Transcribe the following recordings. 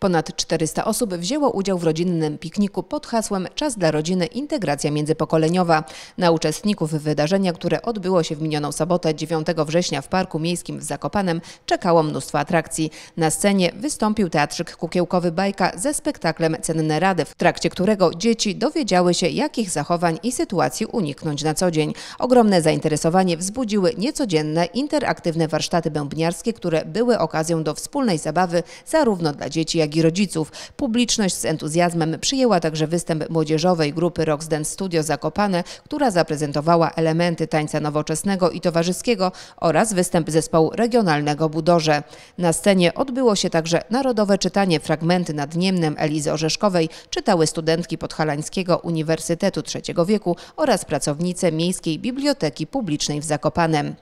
Ponad 400 osób wzięło udział w rodzinnym pikniku pod hasłem Czas dla rodziny integracja międzypokoleniowa. Na uczestników wydarzenia, które odbyło się w minioną sobotę 9 września w Parku Miejskim w Zakopanem, czekało mnóstwo atrakcji. Na scenie wystąpił teatrzyk kukiełkowy Bajka ze spektaklem Cenne Rady, w trakcie którego dzieci dowiedziały się, jakich zachowań i sytuacji uniknąć na co dzień. Ogromne zainteresowanie wzbudziły niecodzienne, interaktywne warsztaty bębniarskie, które były okazją do wspólnej zabawy zarówno dla dzieci, jak dzieciak i rodziców. Publiczność z entuzjazmem przyjęła także występ młodzieżowej grupy Rocks Dance Studio Zakopane, która zaprezentowała elementy tańca nowoczesnego i towarzyskiego oraz występ zespołu regionalnego Budorze. Na scenie odbyło się także narodowe czytanie fragmenty nad Niemnem Elizy Orzeszkowej, czytały studentki Podhalańskiego Uniwersytetu III wieku oraz pracownice Miejskiej Biblioteki Publicznej w Zakopanem.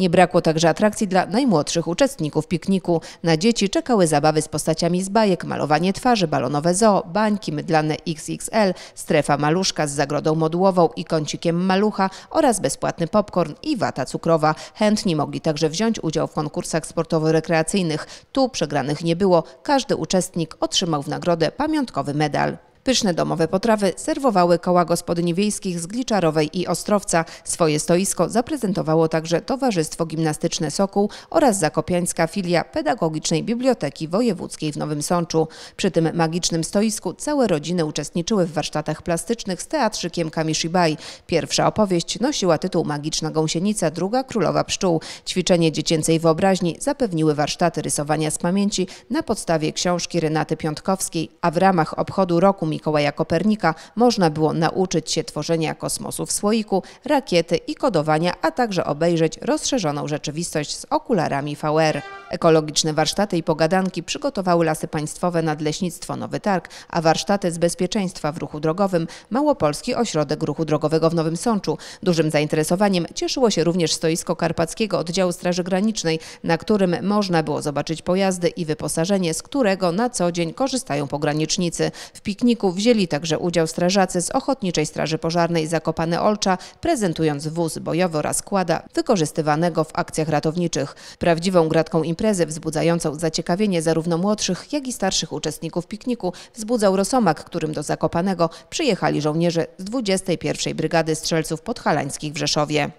Nie brakło także atrakcji dla najmłodszych uczestników pikniku. Na dzieci czekały zabawy z postaciami z bajek, malowanie twarzy, balonowe zoo, bańki mydlane XXL, strefa maluszka z zagrodą modułową i kącikiem malucha oraz bezpłatny popcorn i wata cukrowa. Chętni mogli także wziąć udział w konkursach sportowo-rekreacyjnych. Tu przegranych nie było. Każdy uczestnik otrzymał w nagrodę pamiątkowy medal. Pyszne domowe potrawy serwowały koła gospodyni wiejskich z Gliczarowej i Ostrowca. Swoje stoisko zaprezentowało także Towarzystwo Gimnastyczne Sokół oraz zakopiańska filia Pedagogicznej Biblioteki Wojewódzkiej w Nowym Sączu. Przy tym magicznym stoisku całe rodziny uczestniczyły w warsztatach plastycznych z teatrzykiem Kamishibai. Pierwsza opowieść nosiła tytuł Magiczna gąsienica, druga Królowa Pszczół. Ćwiczenie dziecięcej wyobraźni zapewniły warsztaty rysowania z pamięci na podstawie książki Renaty Piątkowskiej, a w ramach obchodu roku Mikołaja Kopernika można było nauczyć się tworzenia kosmosu w słoiku, rakiety i kodowania, a także obejrzeć rozszerzoną rzeczywistość z okularami VR. Ekologiczne warsztaty i pogadanki przygotowały Lasy Państwowe Nadleśnictwo Nowy Targ, a warsztaty z bezpieczeństwa w ruchu drogowym Małopolski Ośrodek Ruchu Drogowego w Nowym Sączu. Dużym zainteresowaniem cieszyło się również stoisko Karpackiego Oddziału Straży Granicznej, na którym można było zobaczyć pojazdy i wyposażenie, z którego na co dzień korzystają pogranicznicy. W pikniku wzięli także udział strażacy z Ochotniczej Straży Pożarnej Zakopane Olcza, prezentując wóz bojowy oraz składa wykorzystywanego w akcjach ratowniczych. Prawdziwą gratką imprezy imprezy wzbudzającą zaciekawienie zarówno młodszych, jak i starszych uczestników pikniku wzbudzał Rosomak, którym do Zakopanego przyjechali żołnierze z 21. Brygady Strzelców Podhalańskich w Rzeszowie.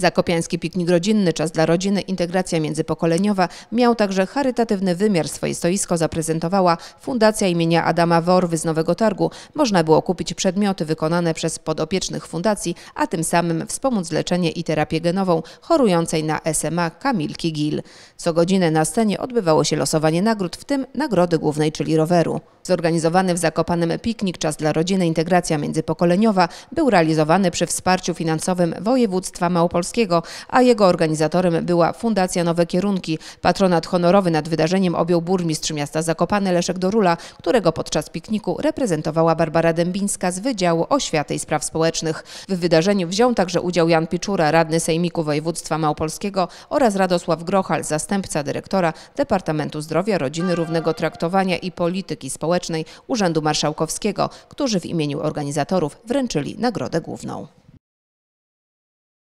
Zakopiański piknik rodzinny, czas dla rodziny, integracja międzypokoleniowa miał także charytatywny wymiar. Swoje stoisko zaprezentowała Fundacja imienia Adama Worwy z Nowego Targu. Można było kupić przedmioty wykonane przez podopiecznych fundacji, a tym samym wspomóc leczenie i terapię genową chorującej na SMA Kamilki Gil. Co godzinę na scenie odbywało się losowanie nagród, w tym nagrody głównej, czyli roweru. Zorganizowany w Zakopanem piknik Czas dla rodziny, integracja międzypokoleniowa był realizowany przy wsparciu finansowym województwa Małopolskiego a jego organizatorem była Fundacja Nowe Kierunki. Patronat honorowy nad wydarzeniem objął burmistrz miasta Zakopane Leszek Dorula, którego podczas pikniku reprezentowała Barbara Dębińska z Wydziału Oświaty i Spraw Społecznych. W wydarzeniu wziął także udział Jan Piczura, radny Sejmiku Województwa Małopolskiego oraz Radosław Grochal, zastępca dyrektora Departamentu Zdrowia, Rodziny, Równego Traktowania i Polityki Społecznej Urzędu Marszałkowskiego, którzy w imieniu organizatorów wręczyli nagrodę główną.